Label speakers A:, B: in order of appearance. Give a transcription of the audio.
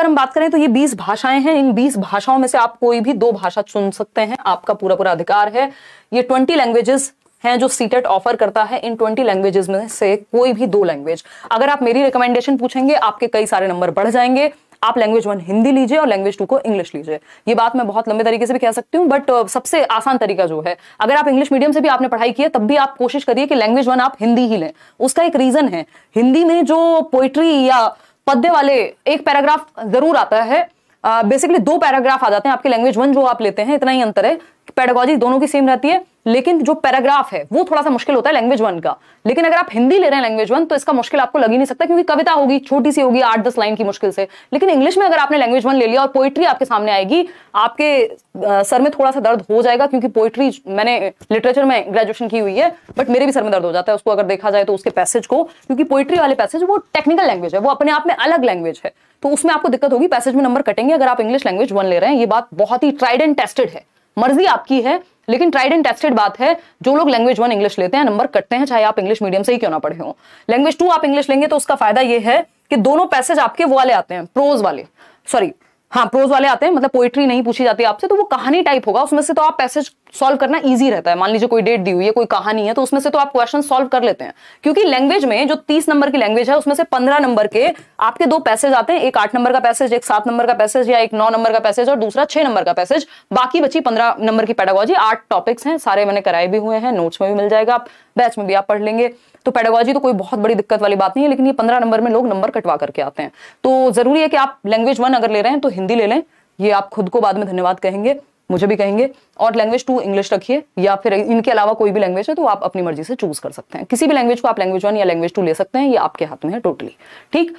A: अगर हम बात करें तो ये बीस भाषाएं हैं इन बीस भाषाओं में से आप कोई भी दो भाषा चुन सकते हैं आपका पूरा पूरा अधिकार है ये ट्वेंटी लैंग्वेजेस हैं जो सीटेट ऑफर e करता है इन ट्वेंटी लैंग्वेजेस में से कोई भी दो लैंग्वेज अगर आप मेरी रिकमेंडेशन पूछेंगे आपके कई सारे नंबर बढ़ जाएंगे आप लैंग्वेज वन हिंदी लीजिए और लैंग्वेज टू को इंग्लिश लीजिए ये बात मैं बहुत लंबे तरीके से भी कह सकती हूँ बट uh, सबसे आसान तरीका जो है अगर आप इंग्लिश मीडियम से भी आपने पढ़ाई की है तब भी आप कोशिश करिए कि लैंग्वेज वन आप हिंदी ही लें उसका एक रीजन है हिंदी में जो पोइट्री या पद्य वाले एक पैराग्राफ जरूर आता है बेसिकली uh, दो पैराग्राफ आ जाते हैं आपके लैंग्वेज वन जो आप लेते हैं इतना ही अंतर है पेडागोजी दोनों की सेम रहती है लेकिन जो पैराग्राफ है वो थोड़ा सा मुश्किल होता है लैंग्वेज वन का लेकिन अगर आप हिंदी ले रहे हैं लैंग्वेज वन तो इसका मुश्किल आपको लग ही नहीं सकता क्योंकि कविता होगी छोटी सी होगी आठ दस लाइन की मुश्किल से लेकिन इंग्लिश में अगर आपने लैंग्वेज वन ले लिया और पोइट्री आपके सामने आएगी आपके सर में थोड़ा सा दर्द हो जाएगा क्योंकि पोइट्री मैंने लिटरेचर में ग्रेजुएशन की हुई है बट मेरे भी सर में दर्द हो जाता है उसको अगर देखा जाए तो उसके पैसेज को क्योंकि पोइट्री वाले पैसेज वो टेक्निकल लैंग्वेज है वो अपने आप में अलग लैंग्वेज है तो उसमें आपको दिक्कत होगी पैसेज में नंबर कटेंगे अगर आप इंग्लिश लैंग्वेज वन ले रहे हैं ये बात बहुत ही ट्राइड एंड टेस्टेड है मर्जी आपकी है लेकिन ट्राइड एंड टेस्टेड बात है जो लोग लैंग्वेज वन इंग्लिश लेते हैं नंबर कटते हैं चाहे आप इंग्लिश मीडियम से ही क्यों ना पढ़े हो लैंग्वेज टू आप इंग्लिश लेंगे तो उसका फायदा यह है कि दोनों पैसेज आपके वो वाले आते हैं प्रोज वाले सॉरी हाँ प्रोज वाले आते हैं मतलब पोइट्री नहीं पूछी जाती आपसे तो वो कहानी टाइप होगा उसमें से तो आप पैसेज सॉल्व करना ईजी रहता है मान लीजिए कोई डेट दी हुई है कोई कहानी है तो उसमें से तो आप क्वेश्चन सॉल्व कर लेते हैं क्योंकि लैंग्वेज में जो तीस नंबर की लैंग्वेज है उसमें से पंद्रह नंबर के आपके दो पैसेज आते हैं एक आठ नंबर का पैसेज एक सात नंबर का पैसेज या एक नौ नंबर का पैसेज और दूसरा छह नंबर का पैसेज बाकी बची पंद्रह नंबर की पैडागोजी आठ टॉपिक्स हैं सारे मैंने कराए भी हुए हैं नोट्स में भी मिल जाएगा आप बैच में भी आप पढ़ लेंगे तो पेडोगॉजी तो कोई बहुत बड़ी दिक्कत वाली बात नहीं है लेकिन ये पंद्रह नंबर में लोग नंबर कटवा करके आते हैं तो ज़रूरी है कि आप लैंग्वेज वन अगर ले रहे हैं तो हिंदी ले लें ये आप खुद को बाद में धन्यवाद कहेंगे मुझे भी कहेंगे और लैंग्वेज टू इंग्लिश रखिए या फिर इनके अलावा कोई भी लैंग्वेज है तो आप अपनी मर्जी से चूज कर सकते हैं किसी भी लैंग्वेज को आप लैंग्वेज वन या लैंग्वेज टू ले सकते हैं ये आपके हाथ में है टोटली ठीक